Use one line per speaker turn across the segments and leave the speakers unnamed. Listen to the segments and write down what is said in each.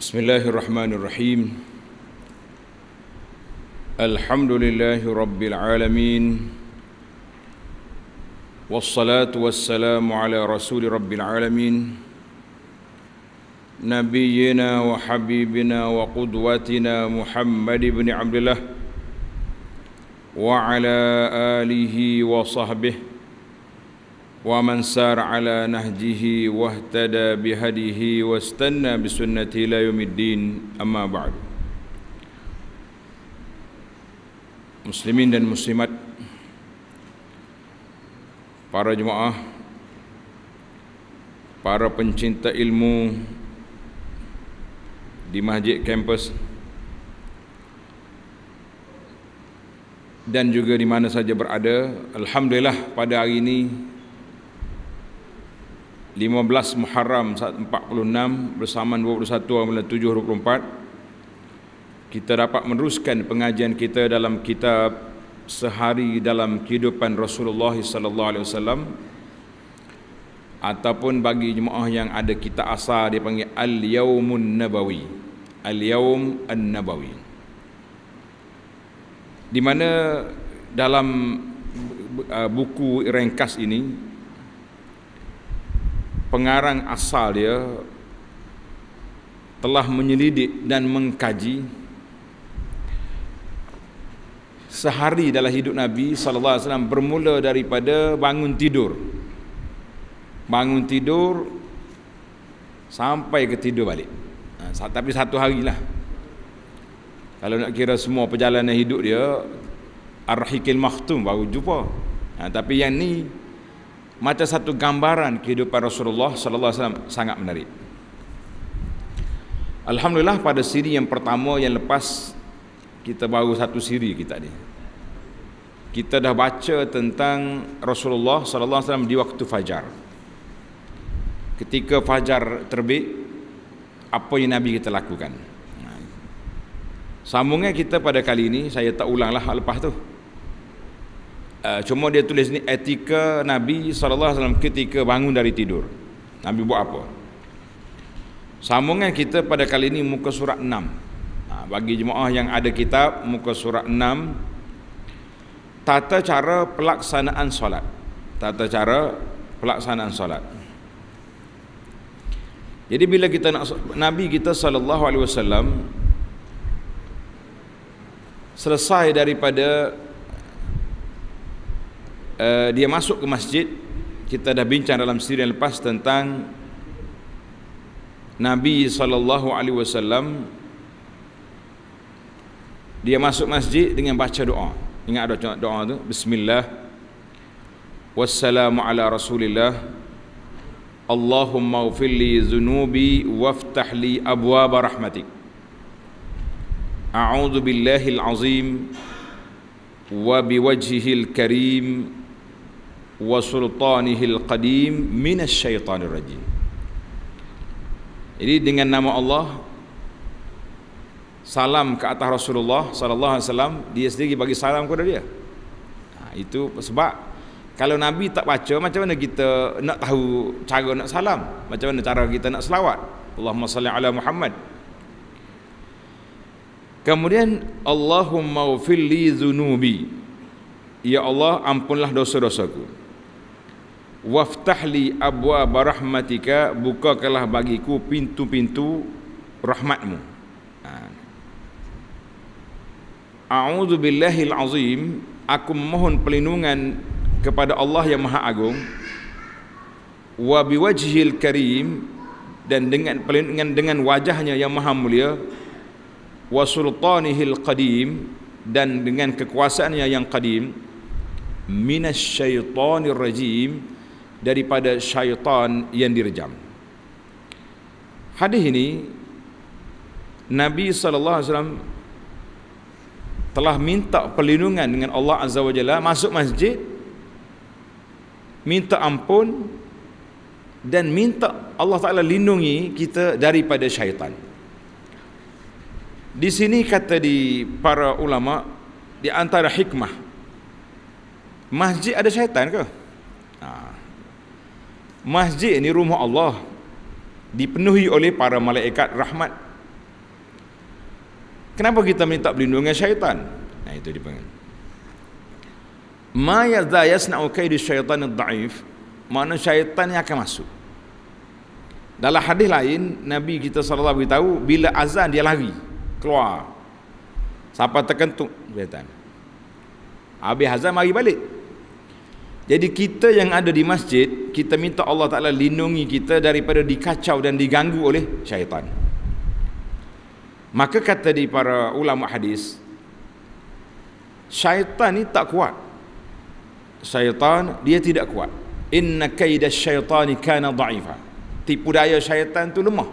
بسم الله الرحمن الرحيم الحمد لله رب العالمين والصلاه والسلام على رسول رب العالمين نبينا وحبيبنا وقدوتنا محمد بن عبد الله وعلى اله وصحبه ومن سار على نهجه واهتدى بهديه واستنى بسنته الى يوم الدين اما بعد مسلمين dan muslimat para jemaah para pencinta ilmu di masjid kampus dan juga di mana saja berada alhamdulillah pada hari ini 15 Muharram 46 bersamaan 21 Ramadhan 7 kita dapat meneruskan pengajian kita dalam kitab sehari dalam kehidupan Rasulullah sallallahu alaihi wasallam ataupun bagi jemaah yang ada kitab asar dipanggil al-yaumun nabawi al-yaum an-nabawi di mana dalam uh, buku ringkas ini pengarang asal dia telah menyelidik dan mengkaji sehari dalam hidup Nabi sallallahu alaihi wasallam bermula daripada bangun tidur. Bangun tidur sampai ke tidur balik. Ha, tapi satu harilah. Kalau nak kira semua perjalanan hidup dia Ar-Rahikil Makhtum baru jumpa. Ha, tapi yang ni macam satu gambaran kehidupan Rasulullah sallallahu alaihi wasallam sangat menarik. Alhamdulillah pada siri yang pertama yang lepas kita baru satu siri kita ni. Kita dah baca tentang Rasulullah sallallahu alaihi wasallam di waktu fajar. Ketika fajar terbit apa yang Nabi kita lakukan. Sambungnya kita pada kali ini saya tak ulanglah lepas tu. Eh, cuma dia tulis ni etika Nabi SAW ketika bangun dari tidur. Nabi buat apa? Sambungan kita pada kali ini muka surat 6. Ha, bagi jemaah yang ada kitab, muka surat 6. Tata cara pelaksanaan solat. Tata cara pelaksanaan solat. Jadi bila kita nak Nabi kita saw selesai daripada Eh, dia masuk ke masjid kita dah bincang dalam siri yang lepas tentang Nabi saw. dia masuk masjid dengan baca doa ingat ada doa, doa tu bismillah wassalamu ala rasulillah Allahumma ufilli zunubi waftahli li abwaba rahmatik A'udhu billahi al-azim Wa biwajhihi karim wa sultanihi al-qadim minas syaitanir rajim. Jadi dengan nama Allah salam ke atas Rasulullah sallallahu alaihi wasallam dia sendiri bagi salam kepada dia. Ha, itu sebab kalau nabi tak baca macam mana kita nak tahu cara nak salam? Macam mana cara kita nak selawat? Allahumma salli ala Muhammad. Kemudian Allahumma ghfirli dzunubi. Ya Allah ampunlah dosa-dosaku waftahli abwa barahmatika bukakanlah bagiku pintu-pintu rahmatmu ha. A'udzu billahi al-azim aku mohon pelindungan kepada Allah yang Maha Agung wa biwajhil karim dan dengan pelindungan dengan wajahnya yang Maha Mulia wa sultanihil qadim dan dengan kekuasaannya yang qadim minasyaitonir rajim daripada syaitan yang direjam. Hadis ini Nabi sallallahu alaihi wasallam telah minta perlindungan dengan Allah azza wajalla masuk masjid minta ampun dan minta Allah Taala lindungi kita daripada syaitan. Di sini kata di para ulama di antara hikmah masjid ada syaitan ke? Ha. Masjid ni rumah Allah Dipenuhi oleh para malaikat rahmat Kenapa kita minta perlindungan syaitan? Nah itu dipanggil Ma yadza yasna'u di syaitan yang daif Mana syaitan yang akan masuk Dalam hadis lain Nabi kita SAW beritahu Bila azan dia lari Keluar Siapa terkentuk syaitan Habis azan mari balik jadi kita yang ada di masjid, kita minta Allah Ta'ala lindungi kita daripada dikacau dan diganggu oleh syaitan. Maka kata di para ulama hadis, syaitan ini tak kuat. Syaitan dia tidak kuat. Inna kaida syaitani kana da'ifah. Tipu daya syaitan itu lemah.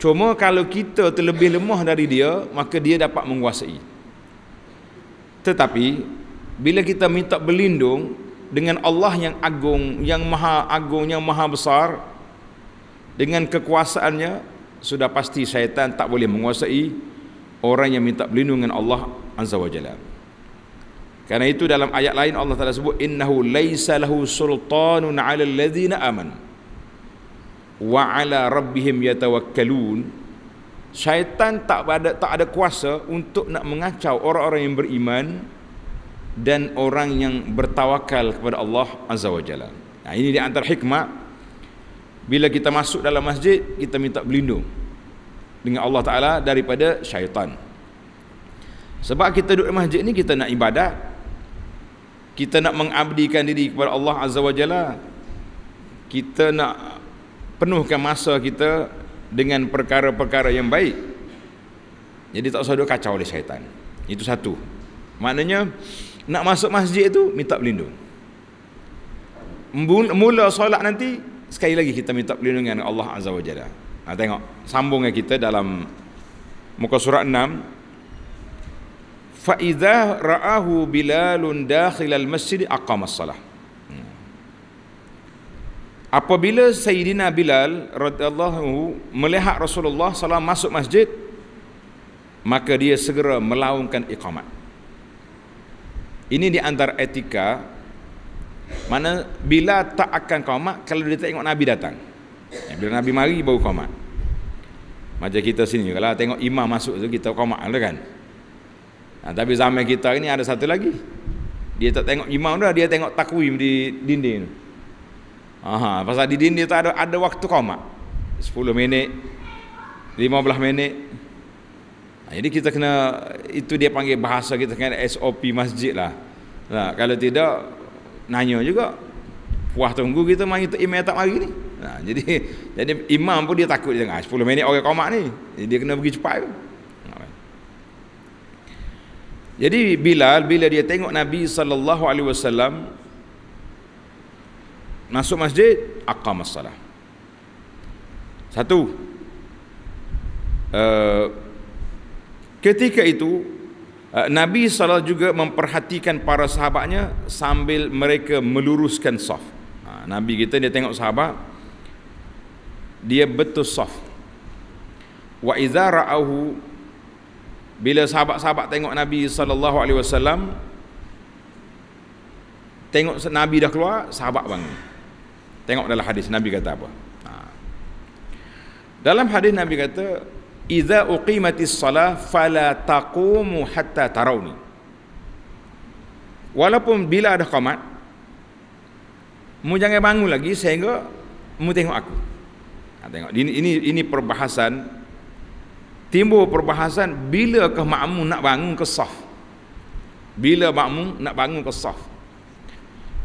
Cuma kalau kita terlebih lemah dari dia, maka dia dapat menguasai. Tetapi bila kita minta berlindung dengan Allah yang agung, yang maha agung, yang maha besar, dengan kekuasaannya, sudah pasti syaitan tak boleh menguasai orang yang minta berlindung dengan Allah Azza wajalla. Karena itu dalam ayat lain Allah telah sebut, Innahu laysa lahu sultanun ala alladhina aman wa ala rabbihim yatawakkalun syaitan tak ada tak ada kuasa untuk nak mengacau orang-orang yang beriman dan orang yang bertawakal kepada Allah Azza wa Jalla. Nah, ini di antara hikmah bila kita masuk dalam masjid kita minta berlindung dengan Allah Taala daripada syaitan. Sebab kita duduk di masjid ni kita nak ibadat. Kita nak mengabdikan diri kepada Allah Azza wa Jalla. Kita nak penuhkan masa kita dengan perkara-perkara yang baik. Jadi tak usah duduk kacau oleh syaitan. Itu satu. Maknanya nak masuk masjid tu minta pelindung mula solat nanti sekali lagi kita minta pelindung pelindungan Allah Azza wa Jalla ha, tengok sambungnya kita dalam muka surat 6 fa idza ra'ahu bilalun dakhil al masjid aqama salah hmm. Apabila Sayyidina Bilal radhiyallahu melihat Rasulullah sallallahu masuk masjid maka dia segera melaungkan iqamat ini di antara etika mana bila tak akan qomat kalau dia tengok nabi datang. Ya, bila nabi mari baru qomat. Macam kita sini kalau tengok imam masuk tu kita qomat lah kan. Nah, ha, tapi zaman kita ini ada satu lagi. Dia tak tengok imam dah, dia tengok takwim di dinding tu. Aha, pasal di dinding tu ada ada waktu qomat. 10 minit, 15 minit, Ha, jadi kita kena itu dia panggil bahasa kita kena SOP masjid lah. Nah, ha, kalau tidak nanya juga puas tunggu kita main tu imam tak mari ni. Nah, ha, jadi jadi imam pun dia takut dia tengah 10 minit orang komat ni. Jadi dia kena pergi cepat tu. Jadi Bilal bila dia tengok Nabi sallallahu alaihi wasallam masuk masjid aqamassalah. Satu uh, Ketika itu eh, Nabi SAW juga memperhatikan para sahabatnya sambil mereka meluruskan saf. Ha, Nabi kita dia tengok sahabat dia betul saf. Wa idza ra'ahu bila sahabat-sahabat tengok Nabi sallallahu alaihi wasallam tengok Nabi dah keluar, sahabat bang. Tengok dalam hadis Nabi kata apa? Ha. Dalam hadis Nabi kata idza uqimatis salah fala taqumu hatta tarawni walaupun bila ada qamat mu jangan bangun lagi sehingga mu tengok aku ha, tengok ini ini ini perbahasan timbul perbahasan bila ke makmu nak bangun ke saf bila makmu nak bangun ke saf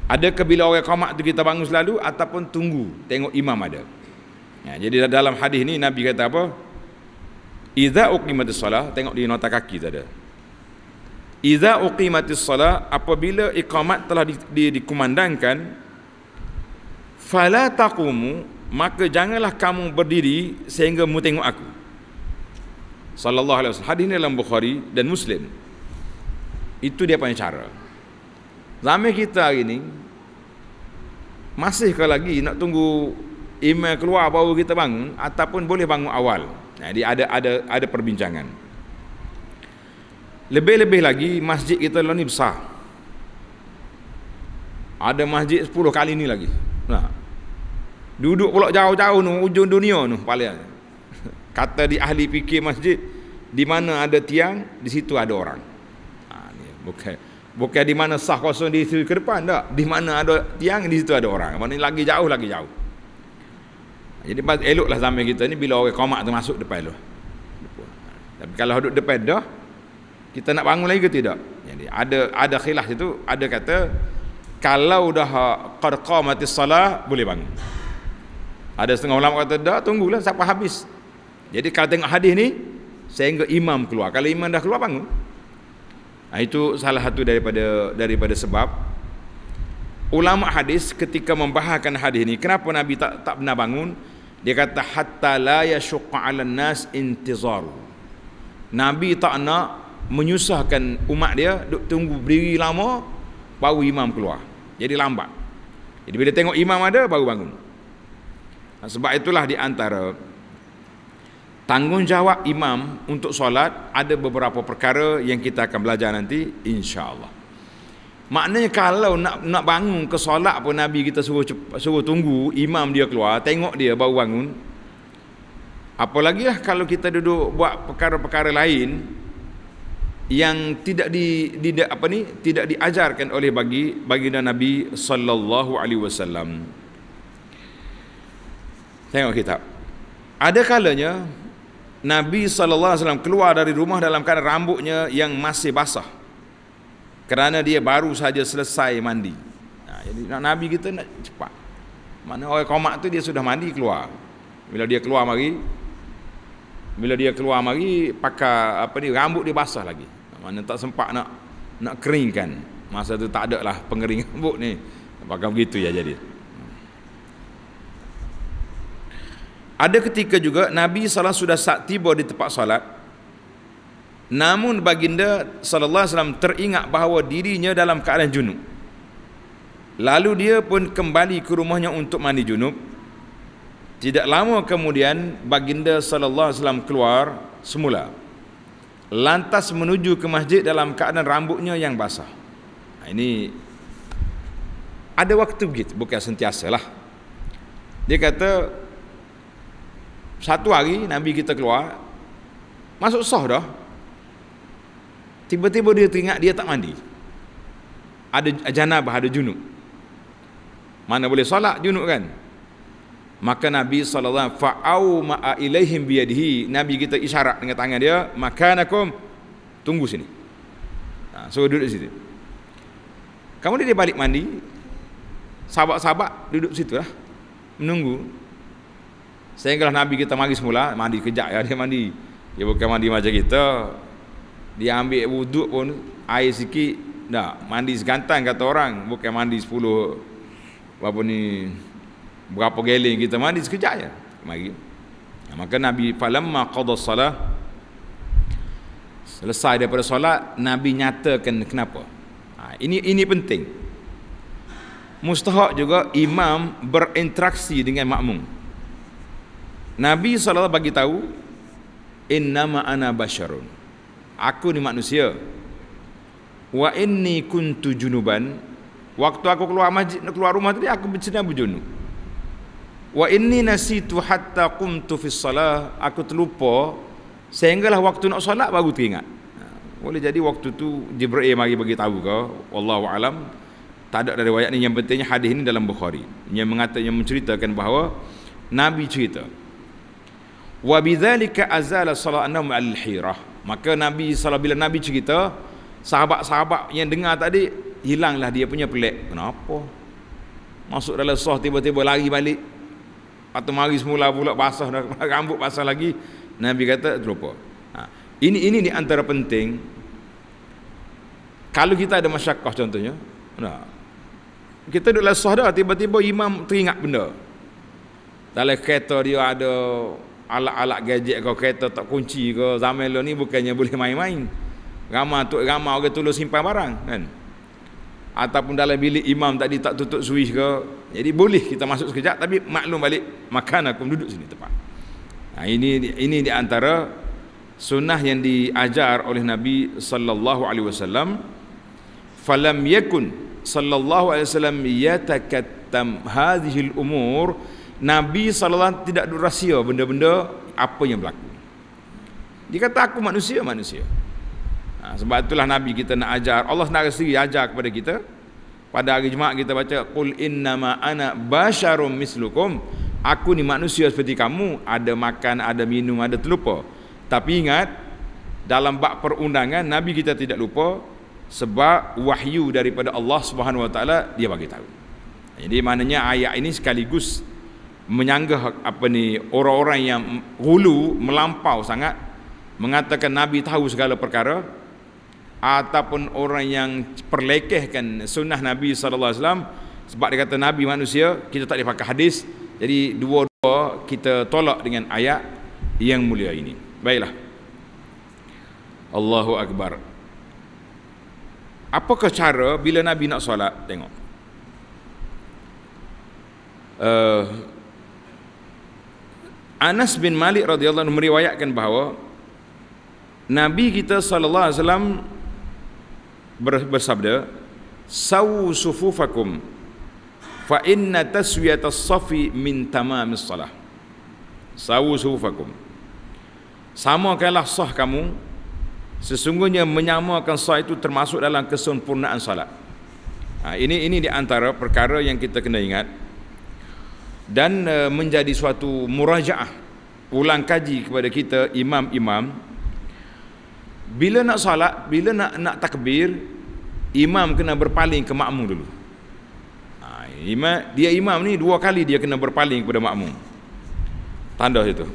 adakah bila orang qamat tu kita bangun selalu ataupun tunggu tengok imam ada ya, jadi dalam hadis ni nabi kata apa Iza uqimatis salah Tengok di nota kaki tadi Iza uqimatis salah Apabila ikamat telah di, di, dikumandangkan Fala taqumu Maka janganlah kamu berdiri Sehingga mu tengok aku Sallallahu alaihi wasallam Hadis ini dalam Bukhari dan Muslim Itu dia punya cara Zaman kita hari ini Masihkah lagi nak tunggu Email keluar baru kita bangun Ataupun boleh bangun awal jadi eh, ada ada ada perbincangan. Lebih-lebih lagi masjid kita lah ni besar. Ada masjid 10 kali ni lagi. Nah. Duduk pula jauh-jauh ni ujung dunia ni paling. Kata di ahli fikir masjid di mana ada tiang di situ ada orang. Ha, ni bukan bukan di mana sah kosong di situ ke depan tak. Di mana ada tiang di situ ada orang. Mana lagi jauh lagi jauh. Jadi eloklah zaman kita ni bila orang komak tu masuk depan lu. Tapi kalau duduk depan dah, kita nak bangun lagi ke tidak? Jadi ada ada khilaf situ ada kata kalau dah qarqamatis salah boleh bangun. Ada setengah ulama kata dah tunggulah siapa habis. Jadi kalau tengok hadis ni sehingga imam keluar. Kalau imam dah keluar bangun. Nah, itu salah satu daripada daripada sebab ulama hadis ketika membahaskan hadis ini kenapa nabi tak tak pernah bangun dia kata hatta la yashuqqa 'alan nas intizar. Nabi tak nak menyusahkan umat dia duk tunggu berdiri lama baru imam keluar. Jadi lambat. Jadi bila tengok imam ada baru bangun. Sebab itulah di antara tanggungjawab imam untuk solat ada beberapa perkara yang kita akan belajar nanti insya-Allah. Maknanya kalau nak nak bangun ke solat pun Nabi kita suruh suruh tunggu imam dia keluar, tengok dia baru bangun. Apalagi lah kalau kita duduk buat perkara-perkara lain yang tidak di, di apa ni tidak diajarkan oleh bagi baginda Nabi sallallahu alaihi wasallam. Tengok kita. Ada kalanya Nabi sallallahu alaihi wasallam keluar dari rumah dalam keadaan rambutnya yang masih basah kerana dia baru saja selesai mandi. Nah, ha, jadi Nabi kita nak cepat. Mana orang komak tu dia sudah mandi keluar. Bila dia keluar mari bila dia keluar mari pakai apa ni rambut dia basah lagi. Mana tak sempat nak nak keringkan. Masa tu tak ada lah pengering rambut ni. Pakai begitu ya jadi. Ada ketika juga Nabi salah sudah saat tiba di tempat salat. Namun baginda sallallahu alaihi wasallam teringat bahawa dirinya dalam keadaan junub. Lalu dia pun kembali ke rumahnya untuk mandi junub. Tidak lama kemudian baginda sallallahu alaihi wasallam keluar semula. Lantas menuju ke masjid dalam keadaan rambutnya yang basah. Nah, ha, ini ada waktu begitu, bukan sentiasa lah. Dia kata satu hari Nabi kita keluar masuk sah dah Tiba-tiba dia teringat dia tak mandi. Ada janabah, ada junub. Mana boleh solat junub kan? Maka Nabi SAW fa'au ma'a ilaihim biyadihi. Nabi kita isyarat dengan tangan dia. Makanakum. Tunggu sini. Ha, so duduk situ. Kamu dia balik mandi. Sahabat-sahabat duduk situ lah. Menunggu. Sehinggalah Nabi kita mari semula. Mandi kejap ya dia mandi. Dia bukan mandi macam kita dia ambil wuduk pun air sikit dah mandi segantang kata orang bukan mandi sepuluh berapa ni berapa geling kita mandi sekejap je mari maka Nabi falamma qada salah selesai daripada solat Nabi nyatakan kenapa ha, ini ini penting mustahak juga imam berinteraksi dengan makmum Nabi SAW bagi tahu innama ana basyarun aku ni manusia wa inni kuntu junuban waktu aku keluar masjid nak keluar rumah tadi aku bercinta berjunu wa inni nasitu hatta kumtu fis salah aku terlupa sehinggalah waktu nak solat baru teringat ha, boleh jadi waktu tu Jibril mari bagi tahu ke Allah alam tak ada dari riwayat ni yang pentingnya hadis ini dalam Bukhari yang mengatakan yang menceritakan bahawa Nabi cerita wa bidzalika azala salatuhum al-hirah Maka Nabi SAW, bila Nabi cerita, sahabat-sahabat yang dengar tadi, hilanglah dia punya pelik. Kenapa? Masuk dalam soh tiba-tiba lari balik. atau tu mari semula pula basah, rambut basah lagi. Nabi kata, terlupa. Ha. Ini ini di antara penting. Kalau kita ada masyarakat contohnya, nah, kita duduk dalam soh dah, tiba-tiba imam teringat benda. Dalam kereta dia ada alat-alat gadget kau kereta tak kunci ke zaman lo ni bukannya boleh main-main ramah tu ramah orang tu lo simpan barang kan ataupun dalam bilik imam tadi tak tutup switch ke jadi boleh kita masuk sekejap tapi maklum balik makan aku duduk sini tepat nah, ha, ini ini di antara sunnah yang diajar oleh Nabi sallallahu alaihi wasallam falam yakun sallallahu alaihi wasallam yatakattam hadhihi al-umur Nabi SAW tidak rahsia benda-benda apa yang berlaku. Dia kata aku manusia, manusia. Ha, sebab itulah Nabi kita nak ajar. Allah nak sendiri ajar kepada kita. Pada hari Jumaat kita baca, Qul innama ana basharum mislukum. Aku ni manusia seperti kamu. Ada makan, ada minum, ada terlupa. Tapi ingat, dalam bak perundangan Nabi kita tidak lupa sebab wahyu daripada Allah Subhanahu dia bagi tahu. Jadi maknanya ayat ini sekaligus menyanggah apa ni orang-orang yang hulu melampau sangat mengatakan nabi tahu segala perkara ataupun orang yang perlekehkan sunnah nabi sallallahu alaihi wasallam sebab dia kata nabi manusia kita tak dipakai hadis jadi dua-dua kita tolak dengan ayat yang mulia ini baiklah Allahu akbar apakah cara bila nabi nak solat tengok uh, Anas bin Malik radhiyallahu anhu meriwayatkan bahawa Nabi kita sallallahu alaihi wasallam bersabda sawu sufufakum fa inna taswiyatas safi min tamamis salah sawu sufufakum samakanlah sah kamu sesungguhnya menyamakan sah itu termasuk dalam kesempurnaan salat ha, ini ini di antara perkara yang kita kena ingat dan eh, menjadi suatu murajaah ulang kaji kepada kita imam-imam bila nak salat bila nak nak takbir imam kena berpaling ke makmum dulu ha, imam dia imam ni dua kali dia kena berpaling kepada makmum tanda itu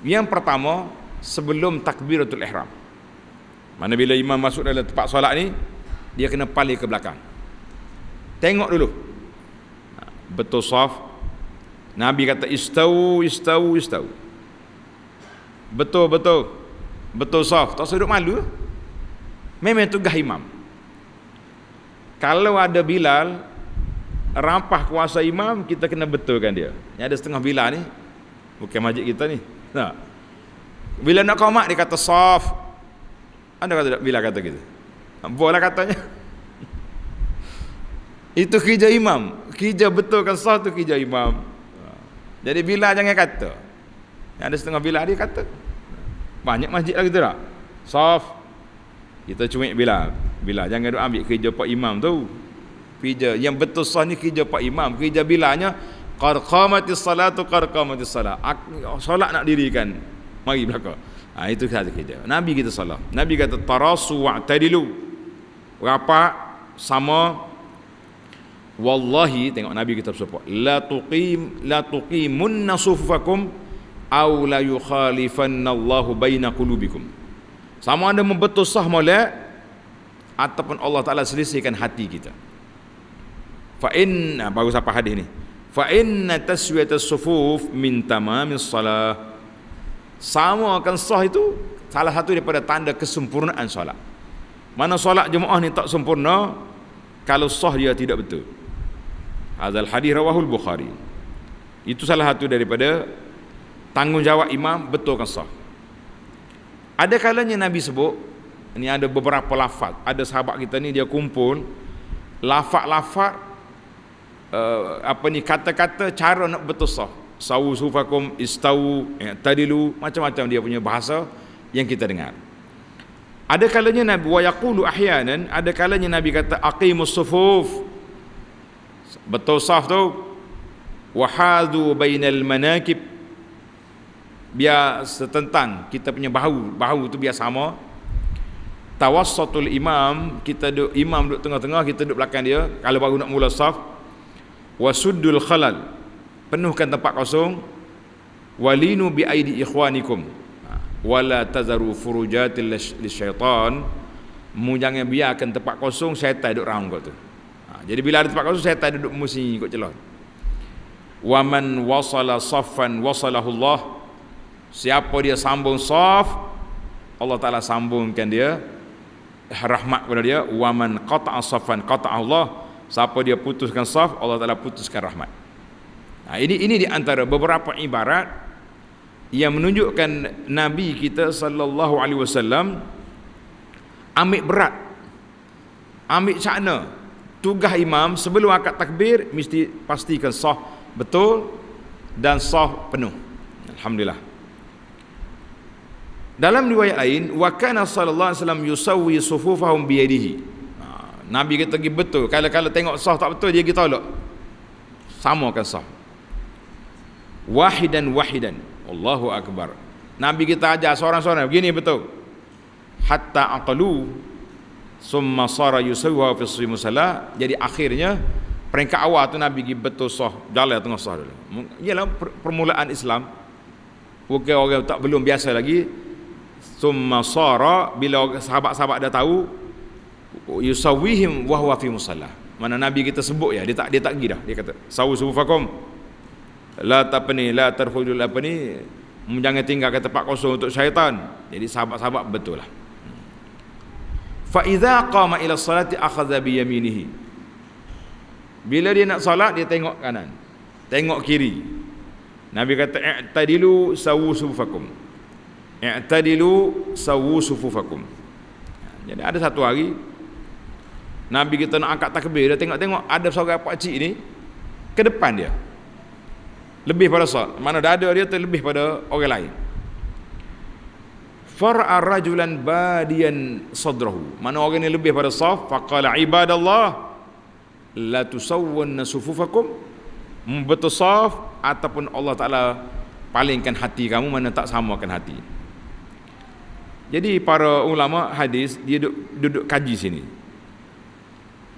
yang pertama sebelum takbiratul ihram mana bila imam masuk dalam tempat solat ni dia kena paling ke belakang tengok dulu ha, betul soft Nabi kata istau istau istau. Betul betul. Betul sah. Tak usah malu. Memang tugas imam. Kalau ada Bilal rampah kuasa imam, kita kena betulkan dia. Yang ada setengah Bilal ni bukan masjid kita ni. Nah Bila nak qomat dia kata saf. Anda kata tak Bilal kata gitu. Bola lah katanya. Itu kerja imam. Kerja betulkan sah tu kerja imam. Jadi bila jangan kata. Yang ada setengah bila dia kata. Banyak masjid lagi tak? Sof. Kita cuik bila. Bila jangan duk ambil kerja Pak Imam tu. Kerja yang betul sah ni kerja Pak Imam. Kerja bilanya qarqamati salatu qarqamati salat. Solat nak dirikan. Mari belaka. Ha, itu satu kerja. Nabi kita salah. Nabi kata tarasu wa'tadilu. Rapat sama wallahi tengok nabi kita bersumpah la tuqim la tuqimun nasufakum aw la yukhalifannallahu baina qulubikum sama ada membetul sah molek ataupun Allah Taala selesaikan hati kita Fa'in, bagus apa hadis ni fa inna taswiyat as-sufuf min tamamis salah sama akan sah itu salah satu daripada tanda kesempurnaan salat. mana salat jemaah ni tak sempurna kalau sah dia tidak betul Hadzal hadis rawahul Bukhari. Itu salah satu daripada tanggungjawab imam betulkan sah. Ada kalanya Nabi sebut, ini ada beberapa lafaz. Ada sahabat kita ni dia kumpul lafaz-lafaz uh, apa ni kata-kata cara nak betul sah. Sawu sufakum istau ya, tadilu macam-macam dia punya bahasa yang kita dengar. Ada kalanya Nabi wa yaqulu ahyanan, ada kalanya Nabi kata aqimus sufuf, bertausaf tu wahadu bainal manakib biar setentang kita punya bahu bahu tu biar sama tawassatul imam kita duduk imam duduk tengah-tengah kita duduk belakang dia kalau baru nak mula saf wasuddul khalal penuhkan tempat kosong walinu bi aidi ikhwanikum ha. wala tazaru furujatil syaitan mu jangan biarkan tempat kosong syaitan duduk round kau tu jadi bila ada tempat kosong saya tak duduk musim ikut celah. Wa man wasala saffan wasalahu Allah. Siapa dia sambung saf Allah Taala sambungkan dia rahmat kepada dia wa man qata'a saffan qata'a Allah siapa dia putuskan saf Allah Taala putuskan rahmat nah ini ini di antara beberapa ibarat yang menunjukkan nabi kita sallallahu alaihi wasallam ambil berat ambil cakna tugas imam sebelum angkat takbir mesti pastikan sah betul dan sah penuh alhamdulillah dalam riwayat lain wa kana sallallahu alaihi wasallam yusawwi sufufahum bi yadihi ha, nabi kata pergi betul kala-kala tengok sah tak betul dia pergi tolak kan sah wahidan wahidan Allahu akbar nabi kita ajar seorang-seorang begini betul hatta aqlu summa sara yusawwa fi musalla jadi akhirnya peringkat awal tu nabi pergi betul sah jalan tengah sah dulu ialah permulaan Islam bukan orang tak belum biasa lagi summa sara bila sahabat-sahabat dah tahu yusawihim wa huwa fi musalla mana nabi kita sebut ya dia tak dia tak pergi dah dia kata sawu subu fakum la tapi ni la tarhudul apa ni jangan tinggalkan tempat kosong untuk syaitan jadi sahabat-sahabat betul lah fa idza qama ila salati akhadha bi yaminihi bila dia nak solat dia tengok kanan tengok kiri nabi kata i'tadilu sawu sufakum i'tadilu sawu sufufakum jadi ada satu hari nabi kita nak angkat takbir dia tengok-tengok ada seorang pak cik ni ke depan dia lebih pada solat mana dada dia terlebih pada orang lain far'a rajulan badian sadrahu mana orang ni lebih pada saf faqala ibadallah la tusawwanna sufufakum membetusaf ataupun Allah Ta'ala palingkan hati kamu mana tak sama samakan hati jadi para ulama hadis dia duduk, duduk kaji sini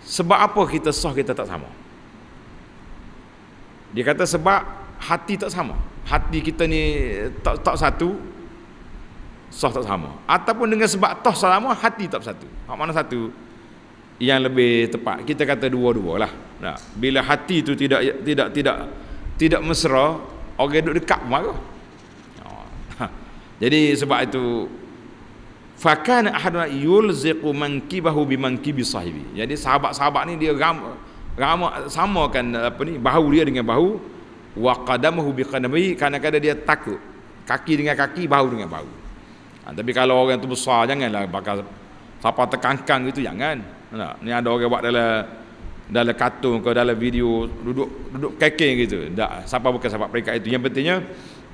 sebab apa kita sah kita tak sama dia kata sebab hati tak sama hati kita ni tak tak satu sah tak sama ataupun dengan sebab toh sama hati tak satu hak mana satu yang lebih tepat kita kata dua-dua lah nah, bila hati tu tidak tidak tidak tidak mesra orang duduk dekat pun marah ha. jadi sebab itu fakan ahadun yulziqu mankibahu bimankibi sahibi. Jadi sahabat-sahabat ni dia ram, ram samakan apa ni bahu dia dengan bahu wa qadamahu biqadamihi kadang-kadang dia takut kaki dengan kaki bahu dengan bahu. Ha, tapi kalau orang tu besar janganlah pakai siapa terkangkang gitu jangan. Nah, ha, ni ada orang buat dalam dalam kartun ke dalam video duduk duduk keking gitu. Tak siapa bukan sahabat peringkat itu. Yang pentingnya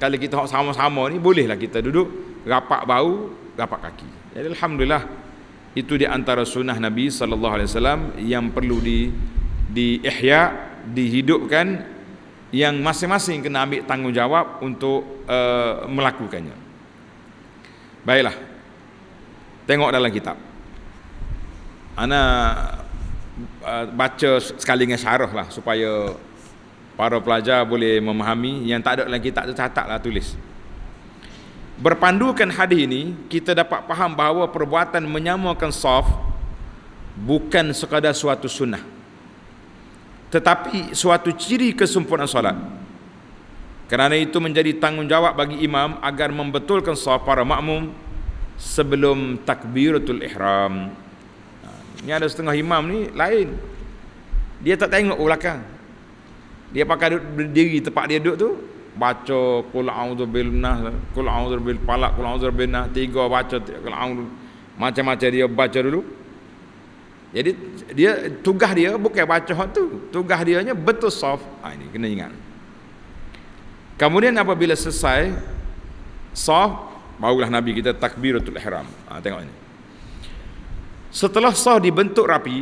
kalau kita hok sama-sama ni bolehlah kita duduk rapat bau, rapat kaki. Jadi alhamdulillah itu di antara sunnah Nabi sallallahu alaihi wasallam yang perlu di di ihya, dihidupkan yang masing-masing kena ambil tanggungjawab untuk uh, melakukannya. Baiklah. Tengok dalam kitab. Ana uh, baca sekali dengan syarah lah supaya para pelajar boleh memahami yang tak ada dalam kitab tu catat lah tulis berpandukan hadis ini kita dapat faham bahawa perbuatan menyamakan saf bukan sekadar suatu sunnah tetapi suatu ciri kesempurnaan solat kerana itu menjadi tanggungjawab bagi imam agar membetulkan sah para makmum sebelum takbiratul ihram. Ini ha, ada setengah imam ni lain. Dia tak tengok ke belakang. Dia pakai duduk berdiri tempat dia duduk tu baca qul a'udzu bil qul a'udzu bil palak qul a'udzu bil tiga baca qul a'udzu macam-macam dia baca dulu. Jadi dia tugas dia bukan baca hak tu. Tugas dia nya betul saf. Ha, ini kena ingat. Kemudian apabila selesai sah, barulah Nabi kita takbiratul ihram. Ha, tengok ini. Setelah sah dibentuk rapi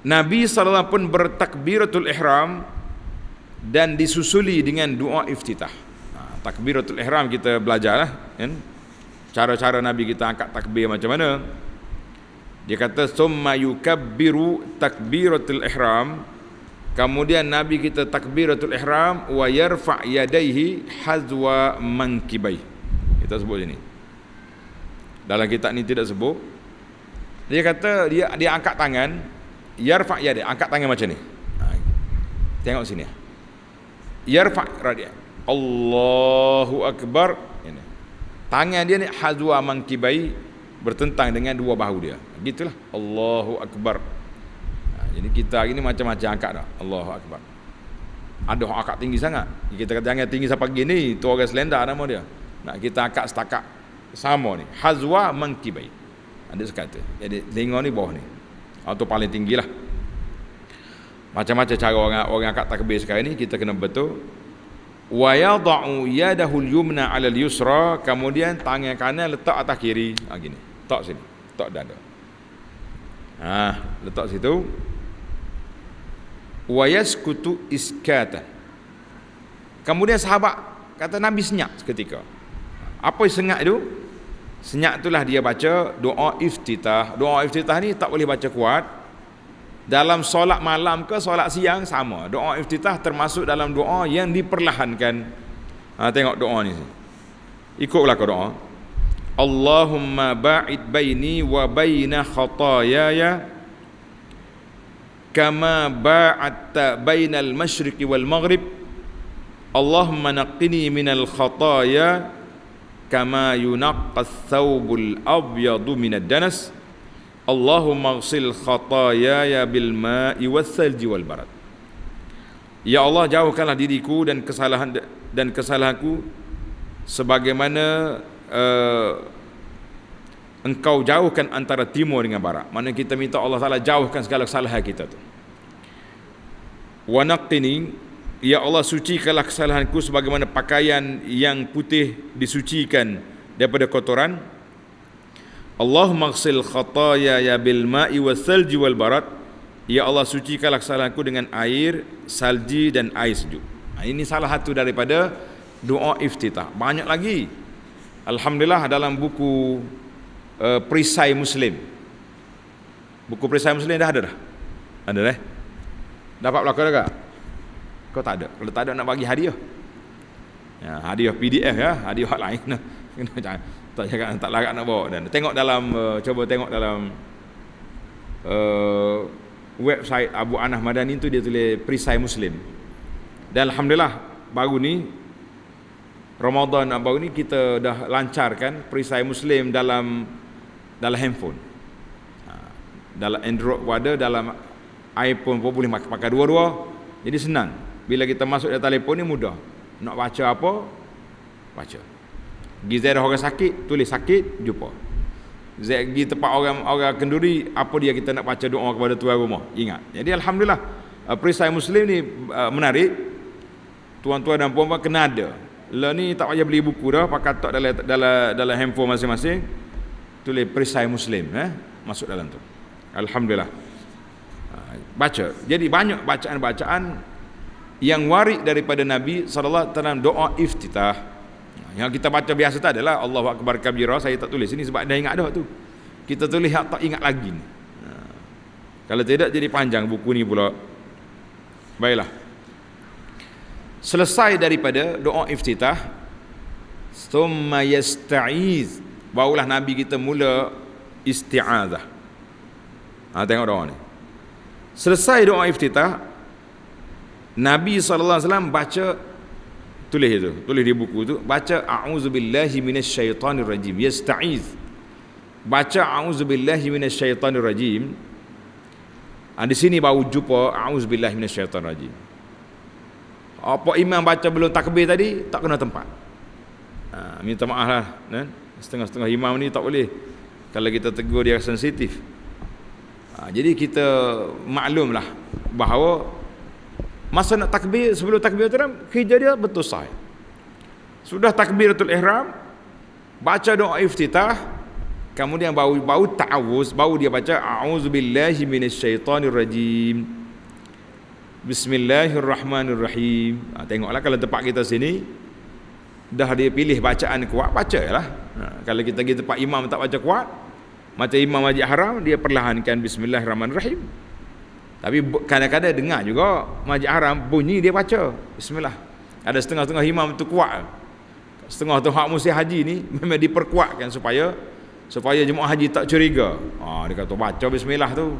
Nabi SAW pun bertakbiratul ihram dan disusuli dengan doa iftitah. Ha, takbiratul ihram kita belajarlah Kan? Cara-cara Nabi kita angkat takbir macam mana. Dia kata, Summa yukabbiru takbiratul ihram. Kemudian Nabi kita takbiratul ihram wa yarfa yadaihi hazwa mankibai. Kita sebut sini. Dalam kitab ni tidak sebut. Dia kata dia dia angkat tangan yarfa yadai angkat tangan macam ni. Ha. Tengok sini. Yarfa radia. Allahu akbar. Ini. Tangan dia ni hazwa mankibai bertentang dengan dua bahu dia. Gitulah. Allahu akbar. Jadi kita hari ni macam-macam angkat dah. Allahu akbar. Ada orang angkat tinggi sangat. Kita kata jangan tinggi sampai gini, tu orang selendang nama dia. Nak kita angkat setakat sama ni. Hazwa mankibai. Ada sekata. Jadi lengan ni bawah ni. Atau ah, paling tinggilah. Macam-macam cara orang orang angkat takbir sekarang ni kita kena betul wa yadau yadahu al-yumna 'ala al-yusra kemudian tangan kanan letak atas kiri ha gini tak sini tak dada ha letak situ wa yaskutu iskata kemudian sahabat kata nabi senyap seketika apa senyap itu senyap itulah dia baca doa iftitah doa iftitah ni tak boleh baca kuat dalam solat malam ke solat siang sama doa iftitah termasuk dalam doa yang diperlahankan ha, tengok doa ni ikutlah kau doa Allahumma ba'id baini wa baina khatayaya kama ba'atta bainal masyriqi wal maghrib Allahumma naqqini minal khataya kama yunaqqa thawbul abyadu minad danas Allahumma ghsil khatayaya bil ma'i wassalji wal barat Ya Allah jauhkanlah diriku dan kesalahan dan kesalahanku sebagaimana uh, engkau jauhkan antara timur dengan barat. Mana kita minta Allah Taala jauhkan segala kesalahan kita tu. Wanak ini, ya Allah suci sucikanlah kesalahanku sebagaimana pakaian yang putih disucikan daripada kotoran. Allah ghsil khataaya ya bil ma'i wa salji wal barat. Ya Allah suci sucikanlah kesalahanku dengan air salji dan air sejuk. ini salah satu daripada doa iftitah. Banyak lagi. Alhamdulillah dalam buku uh, perisai muslim buku perisai muslim dah ada dah ada dah eh? dapat belakang dah kau tak ada kalau tak ada nak bagi hadiah ya, hadiah PDF ya hadiah hak lain kena kena jangan tak cakap tak larat nak bawa dan tengok dalam uh, cuba tengok dalam uh, website Abu Anah Madani tu dia tulis perisai muslim dan alhamdulillah baru ni Ramadan baru ni kita dah lancarkan perisai muslim dalam dalam handphone ha, dalam Android wader, dalam iPhone pun boleh pakai dua-dua. Jadi senang. Bila kita masuk dalam telefon ni mudah. Nak baca apa? Baca. Pergi ziarah orang sakit, tulis sakit, jumpa. Pergi tempat orang orang kenduri, apa dia kita nak baca doa kepada tuan rumah. Ingat. Jadi Alhamdulillah, uh, perisai Muslim ni uh, menarik. Tuan-tuan dan puan-puan kena ada. Lah ni tak payah beli buku dah, pakai tak dalam, dalam, dalam handphone masing-masing tulis perisai muslim eh masuk dalam tu alhamdulillah ah, baca jadi banyak bacaan-bacaan yang waris daripada Nabi sallallahu alaihi wasallam doa iftitah ah, yang kita baca biasa tak adalah Allahu akbar kabira saya tak tulis ini sebab dah ingat dah tu kita tulis hak tak ingat lagi ni ah, kalau tidak jadi panjang buku ni pula baiklah selesai daripada doa iftitah thumma yasta'iz barulah Nabi kita mula isti'adah. Ha, tengok doa ni. Selesai doa iftitah, Nabi SAW baca, tulis itu, tulis di buku itu, baca, A'udzubillahi minasyaitanirrajim, yasta'idh. Baca, A'udzubillahi minasyaitanirrajim, ha, di sini baru jumpa, A'udzubillahi minasyaitanirrajim. Apa imam baca belum takbir tadi, tak kena tempat. Ha, minta maaf lah. Ha, kan? setengah-setengah imam ni tak boleh kalau kita tegur dia sensitif ha, jadi kita maklumlah bahawa masa nak takbir sebelum takbir tu kan kerja dia betul sah sudah takbir takbiratul ihram baca doa iftitah kemudian bau bau ta'awuz bau dia baca a'udzubillahi rajim. Bismillahirrahmanirrahim ha, Tengoklah kalau tempat kita sini dah dia pilih bacaan kuat bacalah ha, kalau kita pergi tempat imam tak baca kuat macam imam wajib haram dia perlahankan bismillahirrahmanirrahim tapi kadang-kadang dengar juga wajib haram bunyi dia baca bismillah ada setengah-setengah imam tu kuat setengah tu hak musim haji ni memang diperkuatkan supaya supaya jemaah haji tak curiga ha, dia kata baca bismillah tu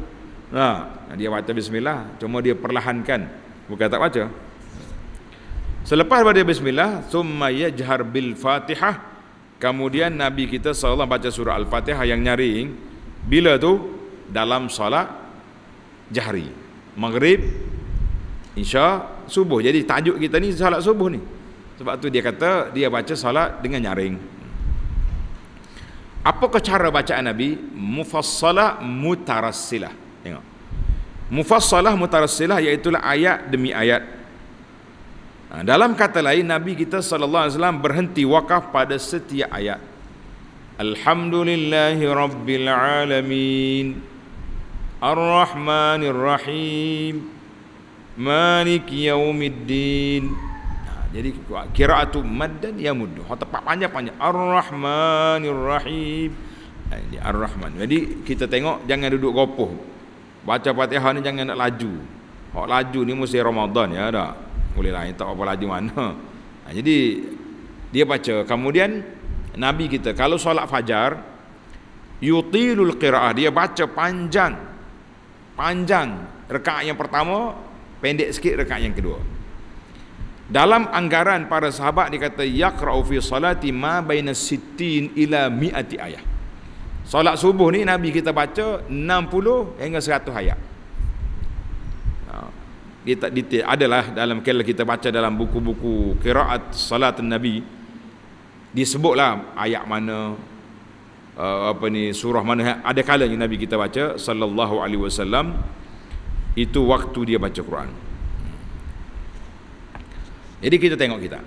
ha, dia baca bismillah cuma dia perlahankan bukan tak baca Selepas baca bismillah, summa yajhar bil Fatihah. Kemudian Nabi kita sallallahu baca surah Al-Fatihah yang nyaring bila tu dalam solat jahri. Maghrib insya subuh. Jadi tajuk kita ni solat subuh ni. Sebab tu dia kata dia baca solat dengan nyaring. Apa ke cara bacaan Nabi? Mufassalah mutarassilah. Tengok. Mufassalah mutarassilah iaitu ayat demi ayat. Ha, dalam kata lain nabi kita sallallahu alaihi wasallam berhenti wakaf pada setiap ayat alhamdulillahi rabbil alamin arrahmanir rahim malik yaumiddin ha, jadi kira tu maddan ya muddu. Ha panjang-panjang. Ar-Rahmanir Rahim. Jadi Ar-Rahman. Jadi kita tengok jangan duduk gopoh. Baca Fatihah ni jangan nak laju. Hak laju ni mesti Ramadan ya dak boleh lah tak apa laju mana ha, jadi dia baca kemudian Nabi kita kalau solat fajar yutilul qira'ah dia baca panjang panjang rekaat yang pertama pendek sikit rekaat yang kedua dalam anggaran para sahabat dikata yaqra'u fi salati ma baina sittin ila mi'ati ayat solat subuh ni Nabi kita baca 60 hingga 100 ayat dia tak detail adalah dalam kalau kita baca dalam buku-buku qiraat salat nabi disebutlah ayat mana uh, apa ni surah mana ada kalanya nabi kita baca sallallahu alaihi wasallam itu waktu dia baca Quran jadi kita tengok kita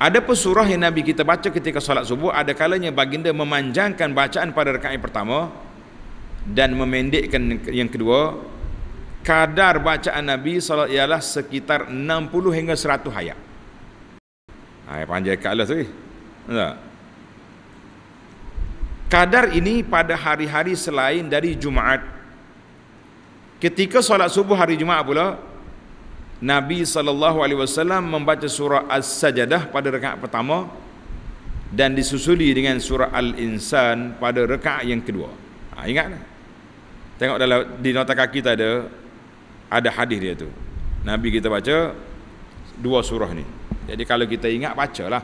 ada pesurah yang Nabi kita baca ketika salat subuh, ada kalanya baginda memanjangkan bacaan pada rekaan pertama dan memendekkan yang kedua kadar bacaan Nabi salat ialah sekitar 60 hingga 100 ayat. Ayat ha, panjang kat Allah tadi. Tak? Kadar ini pada hari-hari selain dari Jumaat. Ketika solat subuh hari Jumaat pula, Nabi sallallahu alaihi wasallam membaca surah As-Sajdah pada rakaat pertama dan disusuli dengan surah Al-Insan pada rakaat yang kedua. Ha, ingat Tengok dalam di nota kaki tak ada ada hadis dia tu. Nabi kita baca dua surah ni. Jadi kalau kita ingat baca lah.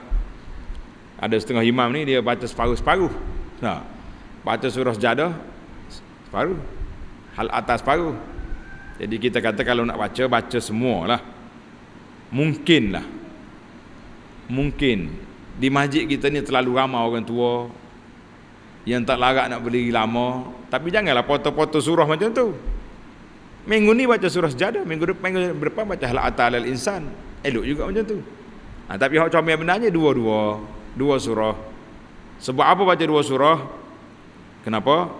Ada setengah imam ni dia baca separuh-separuh. Nah. Ha. Baca surah Sajdah separuh. Hal atas separuh. Jadi kita kata kalau nak baca baca semua lah. Mungkin lah. di masjid kita ni terlalu ramai orang tua yang tak larat nak berdiri lama, tapi janganlah foto-foto surah macam tu. Minggu ni baca surah sejadah, minggu depan minggu berapa baca hal atal insan. Elok juga macam tu. Ha, tapi hak comel benarnya dua-dua, dua surah. Sebab apa baca dua surah? Kenapa?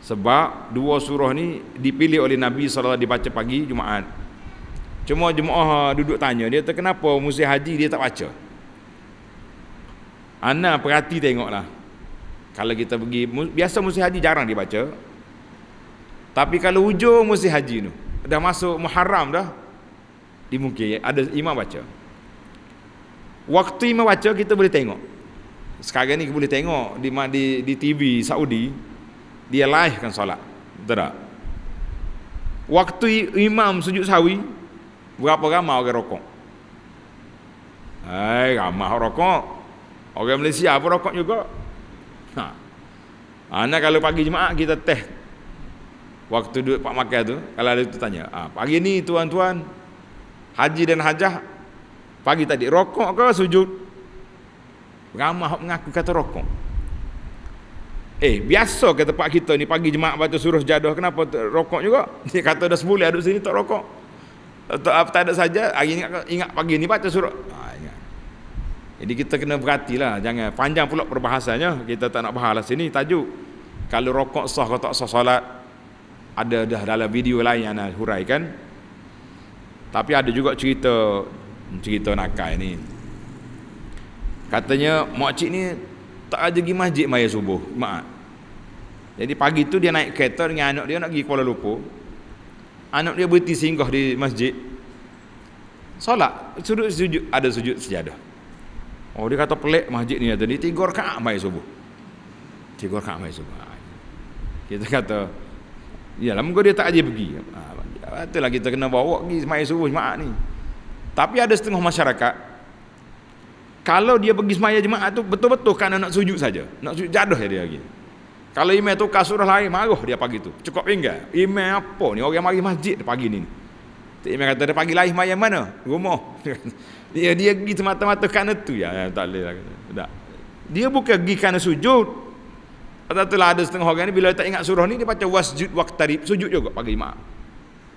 Sebab dua surah ni dipilih oleh Nabi SAW dibaca pagi Jumaat. Cuma jemaah ha, duduk tanya dia tak kenapa musim haji dia tak baca. Ana perhati tengoklah. Kalau kita pergi biasa musim haji jarang dibaca, tapi kalau hujung mesti haji tu Dah masuk Muharram dah Dimungkin ada imam baca Waktu imam baca kita boleh tengok Sekarang ni kita boleh tengok di, di, di TV Saudi Dia live kan solat Betul tak? Waktu imam sujud sawi Berapa ramai orang rokok Hai eh, hey, ramai orang rokok Orang Malaysia pun rokok juga Ha. Ana kalau pagi jemaah kita teh waktu duit Pak Makai tu kalau ada tu tanya ah, pagi ni tuan-tuan haji dan hajah pagi tadi rokok ke sujud ramah mengaku kata rokok eh biasa ke tempat kita ni pagi jemaah batu suruh jadah kenapa rokok juga dia kata dah sebulan duduk sini tak rokok tak, apa, tak ada saja hari ni ingat pagi ni baca surah jadi kita kena berhati lah jangan panjang pula perbahasannya kita tak nak bahas sini tajuk kalau rokok sah atau tak sah solat ada dah dalam video lain yang saya huraikan tapi ada juga cerita cerita nakal ni katanya makcik ni tak ada pergi masjid maya subuh maat jadi pagi tu dia naik kereta dengan anak dia nak pergi Kuala Lumpur anak dia berhenti singgah di masjid solat sudut sujud ada sujud sejadah oh dia kata pelik masjid ni tadi tiga rakaat maya subuh tiga rakaat maya subuh kita ha, kata Yalah moga dia tak ajar pergi. betul ah, lah kita kena bawa pergi semai subuh jemaah ni. Tapi ada setengah masyarakat kalau dia pergi semaya jemaah tu betul-betul kerana nak sujud saja. Nak sujud jadah dia lagi. Kalau imam tu kasurah lain marah dia pagi tu. Cukup pinggan. Imam apa ni orang mari masjid pagi ni. Tak imam kata dia pagi lain semaya mana? Rumah. dia dia pergi semata-mata kerana tu ya. ya tak boleh lah. Tak. Dia bukan pergi kerana sujud. Lepas tu lah ada setengah orang ni bila dia tak ingat surah ni dia baca wasjud waqtarib sujud juga pagi imam.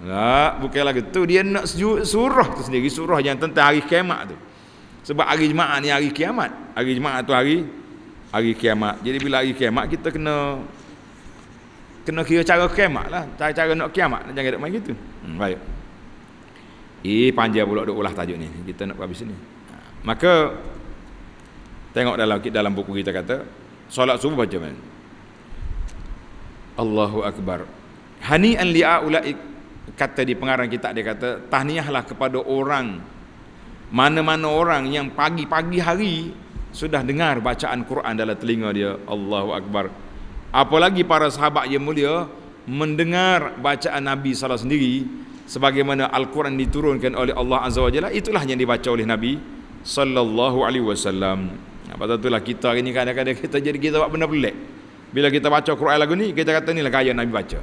Tak, bukanlah gitu. Dia nak sujud surah tu sendiri. Surah yang tentang hari kiamat tu. Sebab hari jemaah ni hari kiamat. Hari jemaah tu hari hari kiamat. Jadi bila hari kiamat kita kena kena kira cara kiamat lah. Cara-cara nak kiamat. Jangan ada main gitu. Hmm, baik. Eh, panjang pula duk ulah tajuk ni. Kita nak habis ni. Maka, tengok dalam dalam buku kita kata, solat subuh baca mana? Allahu Akbar Hani Hani'an li'a'ulaik Kata di pengarang kita dia kata Tahniahlah kepada orang Mana-mana orang yang pagi-pagi hari Sudah dengar bacaan Quran dalam telinga dia Allahu Akbar Apalagi para sahabat yang mulia Mendengar bacaan Nabi salah sendiri Sebagaimana Al-Quran diturunkan oleh Allah Azza wa Jalla Itulah yang dibaca oleh Nabi Sallallahu Alaihi Wasallam Sebab itulah kita hari ini kadang-kadang kita jadi kita buat benda pelik bila kita baca Quran lagu ni, kita kata ni lah gaya Nabi baca.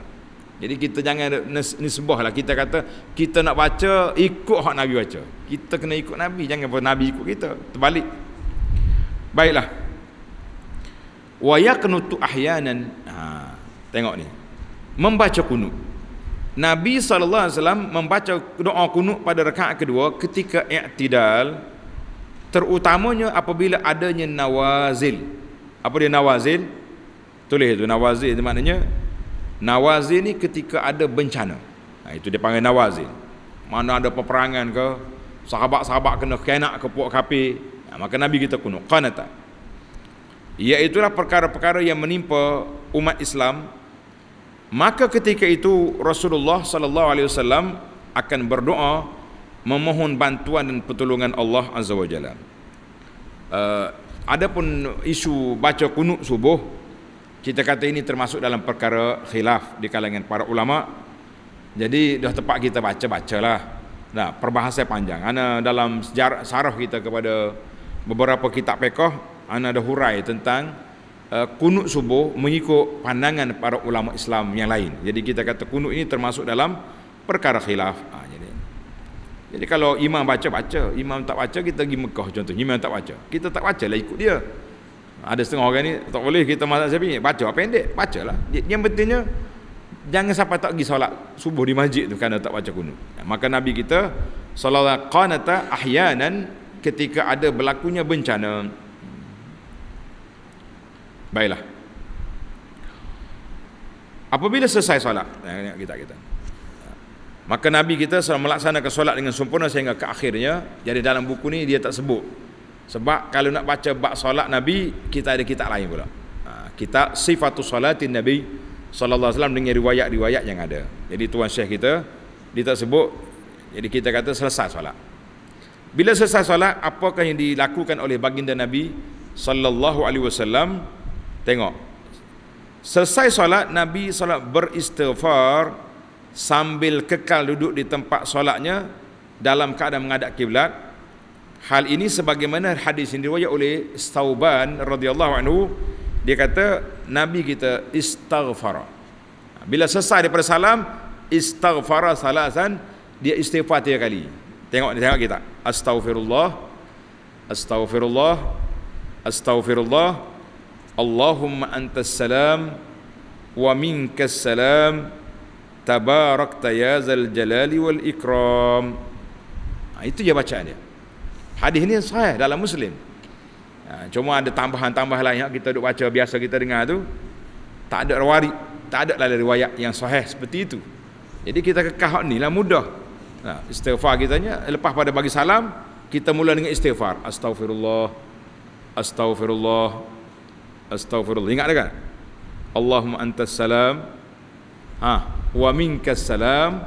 Jadi kita jangan nisbah lah. Kita kata kita nak baca ikut hak Nabi baca. Kita kena ikut Nabi. Jangan pun Nabi ikut kita. Terbalik. Baiklah. Wa yaknutu ahyanan. Ha, tengok ni. Membaca kunuk. Nabi SAW membaca doa kunuk pada rekaat kedua ketika i'tidal. Terutamanya apabila adanya nawazil. Apa dia Nawazil tulis itu nawazir itu maknanya nawazir ni ketika ada bencana Nah, ha, itu dia panggil nawazir mana ada peperangan ke sahabat-sahabat kena kenak ke puak kapi ha, maka Nabi kita kuno qanata iaitulah perkara-perkara yang menimpa umat Islam maka ketika itu Rasulullah sallallahu alaihi wasallam akan berdoa memohon bantuan dan pertolongan Allah azza wajalla uh, adapun isu baca kunut subuh kita kata ini termasuk dalam perkara khilaf di kalangan para ulama. Jadi dah tepat kita baca bacalah. Nah, perbahasan panjang. Ana dalam sejarah sarah kita kepada beberapa kitab fiqh, ana ada hurai tentang uh, kunut subuh mengikut pandangan para ulama Islam yang lain. Jadi kita kata kunut ini termasuk dalam perkara khilaf. Ha, jadi jadi kalau imam baca baca, imam tak baca kita pergi Mekah contohnya. Imam tak baca, kita tak baca lah ikut dia ada setengah orang ni tak boleh kita mazhab Syafi'i baca pendek baca lah. yang pentingnya jangan sampai tak pergi solat subuh di masjid tu kerana tak baca kunut maka nabi kita solat qanata ahyanan ketika ada berlakunya bencana baiklah apabila selesai solat eh, kita kita maka nabi kita selalu melaksanakan solat dengan sempurna sehingga ke akhirnya jadi dalam buku ni dia tak sebut sebab kalau nak baca bab solat Nabi, kita ada kitab lain pula. Ha, kitab Sifatul Salatin Nabi sallallahu alaihi wasallam dengan riwayat-riwayat yang ada. Jadi tuan syekh kita dia tak sebut jadi kita kata selesai solat. Bila selesai solat, apakah yang dilakukan oleh baginda Nabi sallallahu alaihi wasallam? Tengok. Selesai solat, Nabi solat beristighfar sambil kekal duduk di tempat solatnya dalam keadaan menghadap kiblat Hal ini sebagaimana hadis ini diriwayatkan oleh Stauban radhiyallahu anhu dia kata nabi kita istighfar. Bila selesai daripada salam istighfar salasan dia istighfar tiga kali. Tengok tengok kita. Astaghfirullah. Astaghfirullah. Astaghfirullah. Allahumma antas salam wa minkas salam tabarakta ya zal jalali wal ikram. Ha, itu je bacaan dia. dia. Hadis ni sahih dalam Muslim. Ha, cuma ada tambahan-tambahan lain yang kita duk baca biasa kita dengar tu. Tak ada riwayat, tak ada lah riwayat yang sahih seperti itu. Jadi kita kekah ni lah mudah. Nah, ha, istighfar kita nya lepas pada bagi salam, kita mula dengan istighfar. Astaghfirullah. Astaghfirullah. Astaghfirullah. Ingat kan? Allahumma antas salam. Ha, wa minkas salam.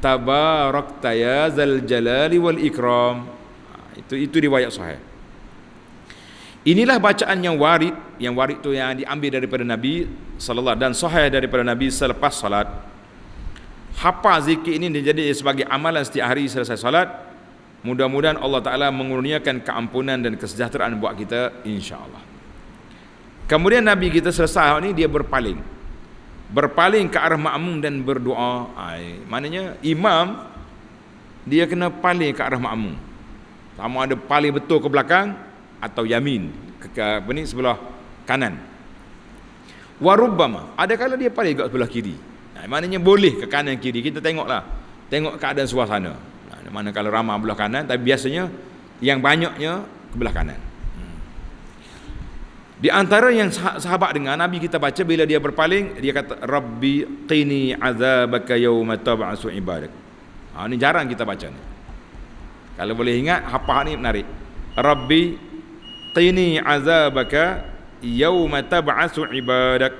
Tabarakta ya zal jalali wal ikram itu itu riwayat sahih. Inilah bacaan yang warid, yang warid tu yang diambil daripada Nabi sallallahu alaihi Wasallam dan sahih daripada Nabi selepas salat. Hafal zikir ini menjadi sebagai amalan setiap hari selesai salat. Mudah-mudahan Allah Taala mengurniakan keampunan dan kesejahteraan buat kita insya-Allah. Kemudian Nabi kita selesai ini dia berpaling. Berpaling ke arah makmum dan berdoa. Ay, maknanya imam dia kena paling ke arah makmum sama ada paling betul ke belakang atau yamin ke, ke apa ni sebelah kanan warubbama ada kala dia paling juga sebelah kiri nah, maknanya boleh ke kanan kiri kita tengoklah tengok keadaan suasana nah, mana kalau ramah belah kanan tapi biasanya yang banyaknya ke belah kanan hmm. di antara yang sahabat dengan Nabi kita baca bila dia berpaling dia kata Rabbi qini azabaka yawma tab'asu ibadak. Ha, ini jarang kita baca ni. Kalau boleh ingat hafal ni menarik. Rabbi qini azabaka yawma tab'asu ibadak.